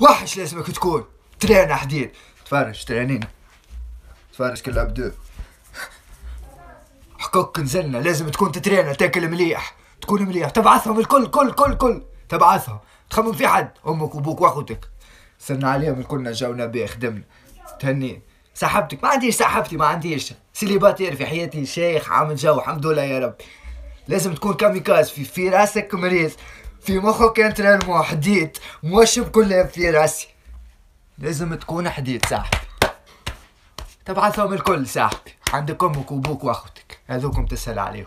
وحش لازمك تكون ترينا حديد تفرج ترينين تفرج كل عبدو حقوق نزلنا لازم تكون تترينا تاكل مليح تكون مليح تبعثهم الكل كل كل كل تبعثهم تخمم في حد امك وابوك واخوتك سلنا عليهم الكلنا جاونا بيه خدمنا تهني سحبتك ما عنديش سحبتي ما عنديش سيليباتير في حياتي شيخ عامل جو الحمد لله يا رب لازم تكون كاميكاز في في راسك مريض في مخك انت للمو حديد مش بكل في راسي لازم تكون حديد صاحبي تبعثهم الكل صاحبي عندك امك وابوك واخوتك هذوكم تسهل عليهم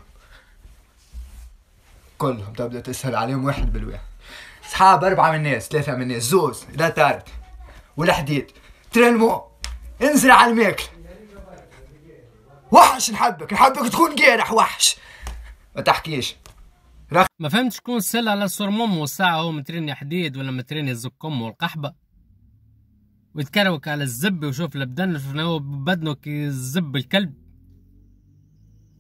كلهم تبدا تسهل عليهم واحد بالواحد صحاب اربعه من الناس ثلاثه من الناس زوز لا تارت ولا حديد ترنمو انزل على الماكل وحش نحبك نحبك تكون جارح وحش ما تحكيش رخ ما فهمتش شكون سل على السرموم والساعة هو متريني حديد ولا متريني الزكم والقحبة ويتكروك على الزب وشوف البدن شفنا هو بدنه كي الزب الكلب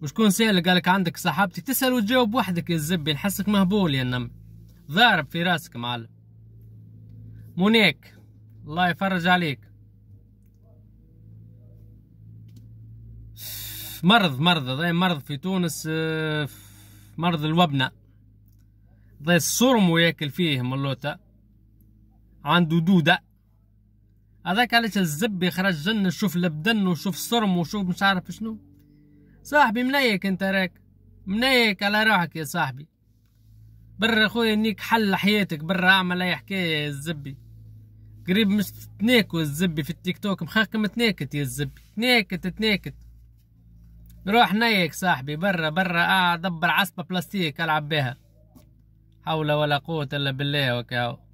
وشكون سأل قالك عندك صاحبتك تسأل وتجاوب وحدك يا الزبي نحسك مهبول يا نم ضارب في راسك معلم مونيك الله يفرج عليك مرض مرض مرض في تونس آه، مرض الوبنه الصرم ياكل فيه ملوتا عنده دودة هذاك علاش الزب يخرج جن شوف لبدن وشوف صرم وشوف مش عارف شنو صاحبي منيك انت راك منيك على روحك يا صاحبي برا خويا نيك حل حياتك برا اعمل اي حكايه يا الزبي قريب مش تناكو الزبي في التيك توك ما تناكت يا الزبي تناكت تناكت روح نيك صاحبي برا برا اه دبر عصبه بلاستيك العب بها حول ولا قوة إلا بالله وكاو